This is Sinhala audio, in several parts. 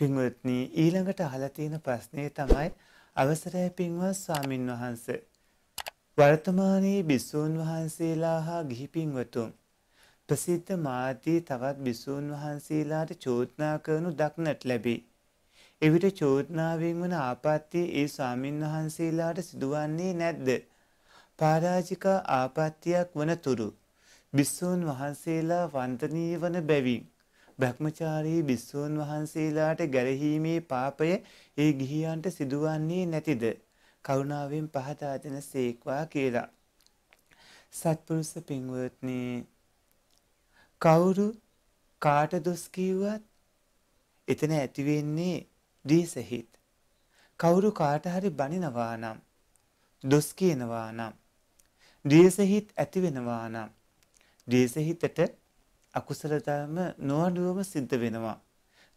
පින්වත්නි ඊළඟට අහලා තියෙන ප්‍රශ්නේ තමයි අවසරයි පින්වත් ස්වාමින් වහන්ස. වර්තමානයේ බිසූන් වහන්සේලා හා ගිහි පින්වතුන් ප්‍රසිද්ධ මාධ්‍යී තවත් බිසූන් වහන්සේලාට චෝදනා කරනු දක්නට ලැබේ. එවිට චෝදනාවෙන් වන ආපත්‍ය ඒ ස්වාමින් වහන්සේලාට සිදුවන්නේ නැද්ද? පාරාජික ආපත්‍යක් වනතුරු බිස්සූන් වහන්සේලා වන්දනීය වන බැවින් බ්‍රහ්මචාරී භිස්සූන් වහන්සේලාට ගැරහීමේ පාපය ඒ ගිහියන්ට සිදුවන්නේ නැතිද? කරුණාවෙන් පහදා දෙන සේක්වා කියලා. සත්පුරුෂ පින්වත්නි කවුරු කාට දොස් කිව්වත් එතන ඇති වෙන්නේ ද්වේෂහිත. කවුරු කාට හරි බනිනවා නම් දොස් කියනවා නම් ද්වේෂහිත ඇති වෙනවා නම් ද්වේෂහිතට අකුසල ධර්ම නොඅඩුවම සිද්ධ වෙනවා.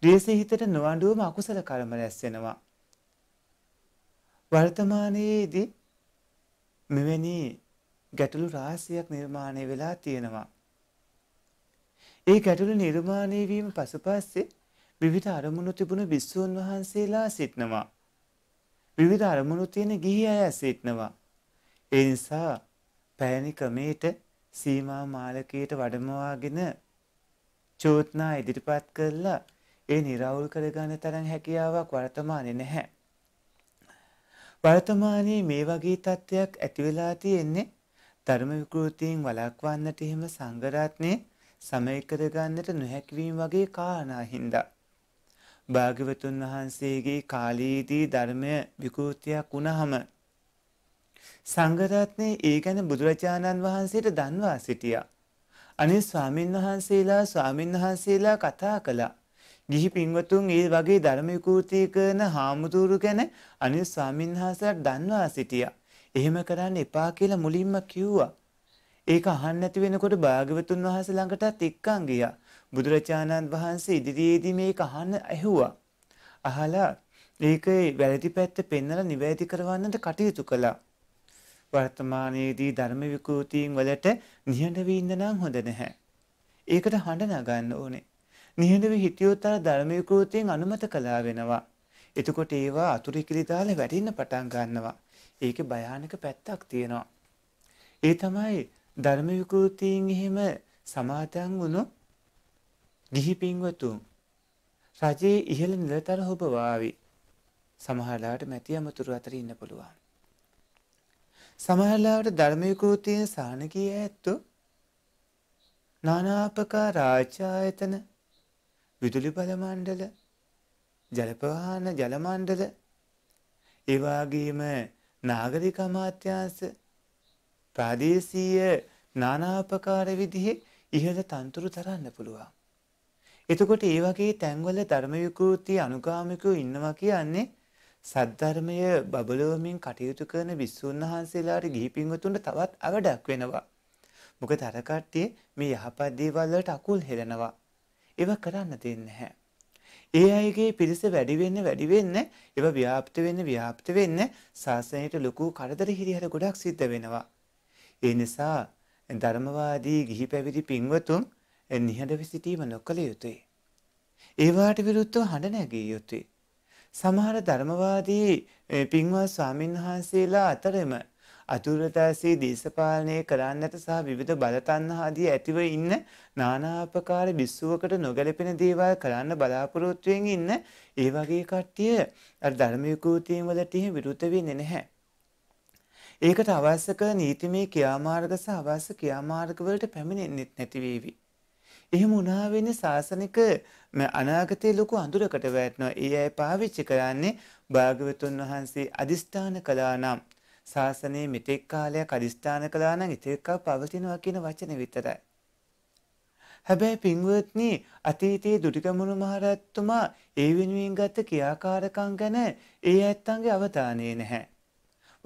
ද්වේෂී හිතට නොඅඩුවම අකුසල කර්ම රැස් වෙනවා. වර්තමානයේදී මෙවැනි ගැටලු රාශියක් නිර්මාණය වෙලා තියෙනවා. ඒ ගැටලු නිර්මාණය වීම පසුපස්සේ විවිධ අරමුණු තිබුණු භික්ෂුන් වහන්සේලා සිටනවා. විවිධ අරමුණු තියෙන ගිහි අය සිටනවා. ඒ නිසා පැයනි ක්‍රමයට සීමා මාලකයට වඩමවාගෙන චෝත්නා ඉදිරිපත් කරලා ඒ නිරවුල් කරගන්න තරම් හැකියාවක් වර්තමානයේ නැහැ. වර්තමානයේ මේ වගේ තත්ත්වයක් ඇති වෙලා තියෙන්නේ ධර්ම විකෘතීන් වළක්වන්නට එහෙම සංඝරත්නේ සමය කරගන්නට නොහැකිවීම වගේ කාරණා හින්දා. භාග්‍යවතුන් වහන්සේගේ කාලයේදී ධර්මය විකෘතියක් වුණහම සංඝරත්නය ඒ ගැන බුදුරජාණන් වහන්සේට දන්වා සිටියා. අනේ ස්වාමීන් වහන්සේලා ස්වාමීන් වහන්සේලා කතා කළා. ගිහි පින්වතුන් ඒ වගේ ධර්මයකෘතිය කරන හාමුදුරු ගැන අනේ ස්වාමීන් වහන්සේලාට දන්වා සිටියා. එහෙම කරන්න එපා කියලා මුලින්ම කිව්වා. ඒක අහන්න නැති වෙනකොට භාග්‍යවතුන් වහන්සේ ළඟටත් එක්කන් ගියා. බුදුරජාණන් වහන්සේ ඉදිරියේදී මේක අහන්න ඇහුවා. අහලා ඒකේ වැරදි පැත්ත පෙන්වලා නිවැරදි කරවන්නට කටයුතු කළා. වර්තමානයේදී ධර්ම විකෘතීන් වලට නිහඬ වී ඉන්න නම් හොඳ නැහැ. ඒකට හඬ නගන්න ඕනේ. නිහඬව හිටියොත් අර ධර්ම විකෘතීන් අනුමත කළා වෙනවා. එතකොට ඒවා අතුරුකිලි දාලා වැටෙන්න පටන් ගන්නවා. ඒකේ භයානක පැත්තක් තියෙනවා. ඒ තමයි ධර්ම විකෘතීන් එහෙම සමාදන් වුණු ගිහි පින්වතුන් රජයේ ඉහළ නිලතර හොබ වාවි. සමහරලාට මැති අමතුරු අතර ඉන්න පුළුවන්. සමහරලාට ධර්මයකෝ තියෙන සාන කිය ඇත්තෝ නානාපකා රාජායතන විදුලි බල මණ්ඩල ජලපවාහන ජල මණ්ඩල ඒ වගේම නාගරික අමාත්‍යාංශ ප්‍රාදේශීය නානාපකාර විදිහේ ඉහළ තන්තුරු තරන්න පුළුවන්. එතකොට ඒ වගේ තැන්වල ධර්ම විකෘති අනුගාමිකයෝ ඉන්නවා කියන්නේ සද්ධර්මය බබලවමින් කටයුතු කරන විස්සූන් වහන්සේලාට ගිහි පින්වතුන්ට තවත් අවඩක් වෙනවා. මොකද අර කට්ටිය මේ යහපත් දේවල් වලට අකුල් හෙලනවා. ඒව කරන්න දෙන්නේ නැහැ. ඒ අයගේ පිරිස වැඩි වෙන්න වැඩි වෙන්න ඒව ව්‍යාප්ත වෙන්න ව්‍යාප්ත වෙන්න සාසනයට ලොකු කරදර හිරිහැර ගොඩක් සිද්ධ වෙනවා. ඒ නිසා ධර්මවාදී ගිහි පැවිදි පින්වතුන් නිහඬව සිටීම නොකළ යුතුය. ඒවාට විරුද්ධව හඬ නැගිය යුතුය. සමහර ධර්මවාදී පින්වත් ස්වාමින්වහන්සේලා අතරම අතුරදාසී දේශපාලනය කරන්නට සහ විවිධ බලතන්හාදී ඇතිව ඉන්න නානාපකාර බිස්සුවකට නොගැලපෙන දේවල් කරන්න බලාපොරොත්තුවෙන් ඉන්න ඒ වගේ කට්ටිය ධර්මයකූතීන් වලට විරුද්ධ වෙන්නේ නැහැ. ඒකට අවශ්‍ය කළ නීතිමේ ක්‍රියාමාර්ග සහ අවශ්‍ය ක්‍රියාමාර්ග වලට පැමිණෙන්නේ නැති වේවි. එහෙම උනාවෙන ශාසනික අනාගතය ලොකු අඳුරකට වැටනවා ඒ අය පාවිච්චි කරන්නේ භාග්‍යවතුන් වහන්සේ අධිෂ්ඨාන කළා නම් ශාසනයේ මෙතෙක් කාලයක් අධිෂ්ඨාන කළා නම් ඉතිරිකව පවතිනවා කියන වචන විතරයි. හැබැයි පින්වත්නි අතීතයේ දුටිගමුණු මහරජතුමා ඒ වෙනුවෙන් ගත ක්‍රියාකාරකම් ගැන ඒ ඇත්තන්ගේ අවධානය නැහැ.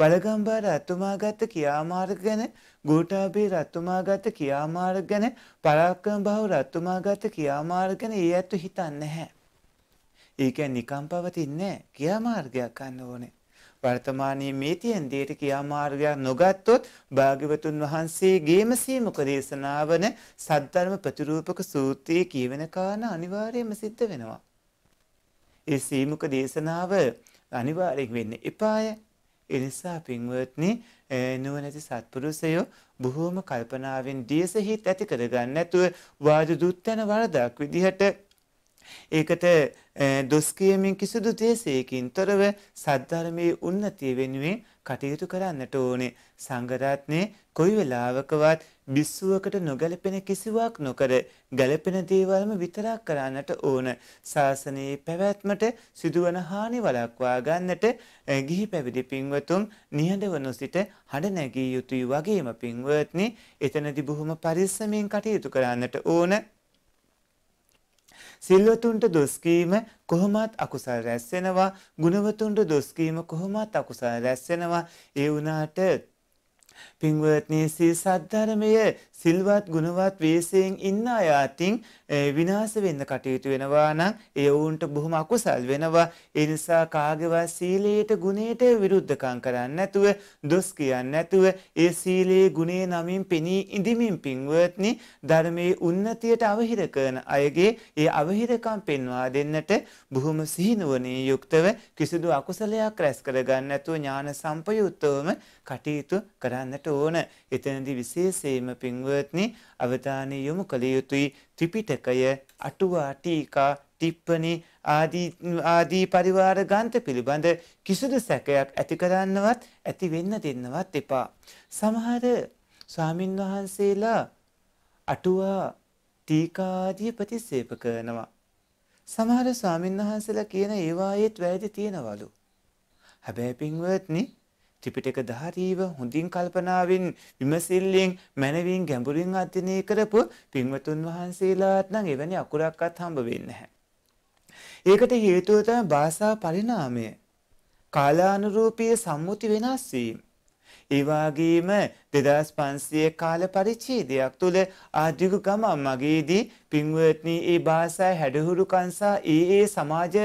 වලගම්බා රත්තුමාගත්ත කියාමාර්ග ගැන ගෝඨාභය රත්තුමාගත්ත කියාමාර්ග ගැන පරාක්‍රමබාහු රත්තුමාගත්ත කියාමාර්ග ගැන ඒ ඇත්තු හිතන්නේ නැහැ. ඒ කියන්නේ නිකම් පවතින්නේ නැහැ. කියාමාර්ගයක් ගන්න ඕනේ. වර්තමානයේ මේ තියෙන දෙයට කියාමාර්ගයක් නොගත්තොත් භාග්‍යවතුන් වහන්සේගේම සීමක දේශනාවන සද්ධර්ම ප්‍රතිරූපක සූත්‍රයේ කියවෙන කාරණා අනිවාර්යයෙන්ම සිද්ධ වෙනවා. ඒ සීමුක දේශනාව අනිවාර්යෙන් වෙන්නේ එපාය. එනිසා පින්වත්නි නුවණැති සත්පුරුෂයෝ බොහෝම කල්පනාවෙන් දේශහිත ඇති කරගන්න නැතුව වාද දුත්තන වරදක් විදිහට ඒකට දොස් කියමින් කිසිදු දේශයකින් තොරව සද්ධර්මයේ උන්නතිය වෙනුවෙන් කටයුතු කරන්නට ඕනේ සංඝරත්නේ කොයි වෙලාවකවත් විස්සුවකට නොගැලපෙන කිසිවක් නොකර ගැලපෙන දේවල්ම විතරක් කරන්නට ඕන. ශාසනයේ පැවැත්මට සිදුවන හානි වළක්වා ගන්නට ගිහි පැවිදි පින්වතුන් නිහඬවනු සිට හඬ නැගී යුතුයි වගේම පින්වත්නි එතනදී බොහොම පරිස්සමෙන් කටයුතු කරන්නට ඕන. සිල්වතුන්ට දොස්කීම කොහොමත් අකුසල් රැස් වෙනවා ගුණවතුන්ට දොස්කීම කොහොමත් අකුසල් රැස් වෙනවා ඒ වුණාට පින්වත්නි සී සද්ධර්මය සිල්වත් ගුණවත් වේසයෙන් ඉන්න අය අතින් විනාශ වෙන්න කටයුතු වෙනවා නම් ඒ වුන්ට බොහොම අකුසල් වෙනවා ඒ නිසා කාගේවත් සීලයට ගුණයට විරුද්ධකම් කරන්නේ නැතුව දොස් කියන්නේ නැතුව ඒ සීලේ ගුණේ නමින් පෙනී ඉඳිමින් පින්වත්නි ධර්මයේ උන්නතියට අවහිර කරන අයගේ ඒ අවහිරකම් පෙන්වා දෙන්නට බොහොම සිහිනුවණේ යුක්තව කිසිදු අකුසලයක් රැස් කරගන්න නැතුව ඥාන සම්පයුක්තවම කටයුතු කරන්න කරන්නට ඕන. එතනදී විශේෂයෙන්ම පින්වත්නි අවධානය යොමු කළ යුතුයි ත්‍රිපිටකය, අටුවා ටීකා, ටිප්පණි ආදී ආදී පරිවාර ග්‍රන්ථ පිළිබඳ කිසිදු සැකයක් ඇති කරන්නවත් ඇති වෙන්න දෙන්නවත් එපා. සමහර ස්වාමින් වහන්සේලා අටුවා ටීකාදී ප්‍රතික්ෂේප කරනවා. සමහර ස්වාමින් වහන්සේලා කියන ඒවායේත් වැරදි තියෙනවලු. හැබැයි පින්වත්නි ත්‍රිපිටක ධාරීව හොඳින් කල්පනාවෙන් විමසිල්ලෙන් මනවින් ගැඹුරින් අධ්‍යයනය කරපු පින්වතුන් වහන්සේලාට නම් එවැනි අකුරක්වත් හම්බ වෙන්නේ නැහැ. ඒකට හේතුව තමයි භාෂා පරිණාමය. කාලානුරූපී සම්මුති වෙනස් වීම. ඒ වගේම 2500 කාල පරිච්ඡේදයක් තුල ආධික ගමන් මගේදී පින්වත්නි ඒ භාෂා හැඩහුරුකම් සහ ඒ ඒ සමාජ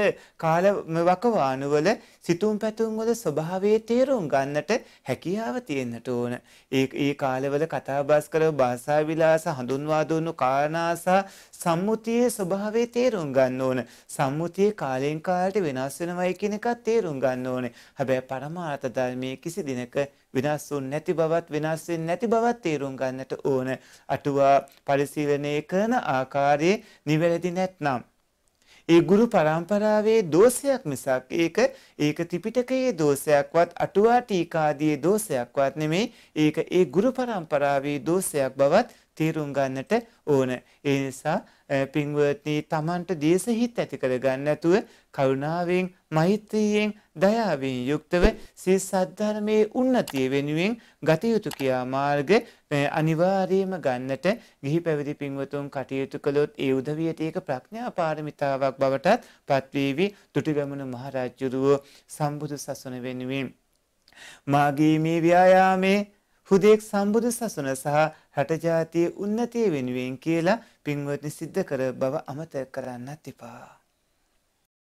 කාල වකවානුවල සිතුම් පැතුම් වල ස්වභාවයේ තේරුම් ගන්නට හැකියාව තියෙන්නට ඕන. ඒ ඒ කාලවල කතාබස් කර භාෂා විලාස හඳුන්වා දුන්නු කාරණාසා සම්මුතියේ ස්වභාවය තේරුම් ගන්න ඕන. සම්මුතිය කාලෙන් කාලට වෙනස් වෙනවයි කියන එකත් තේරුම් ගන්න ඕනේ. හැබැයි පරමාර්ථ ධර්මයේ කිසි දිනක වෙනස් වුනේ නැති බවත් වෙනස් වෙන්නේ නැති බවත් තේරුම් ගන්නට ඕන. අටුවා පරිශීලනය කරන ආකාරයේ නිවැරදි නැත්නම් ඒ ගුරු පරම්පරාවේ දෝෂයක් මිසක් ඒක ඒක ත්‍රිපිටකයේ දෝෂයක්වත් අටුවා ටීකාදී දෝෂයක්වත් නෙමෙයි ඒක ඒ ගුරු පරම්පරාවේ දෝෂයක් බවත් තේරුම් ගන්නට ඕන. ඒ නිසා පින්වත්නි තමන්ට දේශහිත ඇති කරගන්න නැතුව කරුණාවෙන් මෛත්‍රියෙන් දයාවෙන් යුක්තව සිය සද්ධර්මයේ උන්නතිය වෙනුවෙන් ගතයුතු කියා මාර්ග අනිවාර්යයෙන්ම ගන්නට ගිහි පැවිදි පින්වතුන් කටයුතු කළොත් ඒ උදවියට ඒක ප්‍රඥා පාරමිතාවක් බවටත් පත්වේවි තුටිගමන මහරජුරුව සම්බුදු සසුන වෙනුවෙන් මාගේ මේ ව්‍යායාමේ හුදෙක් සම්බුදු සසුන සහ රටජාතිය උන්නතිය වෙනුවෙන් කියලා පින්වත්නි සිද්ධ කර බව අමතක කරන්නත් එපා.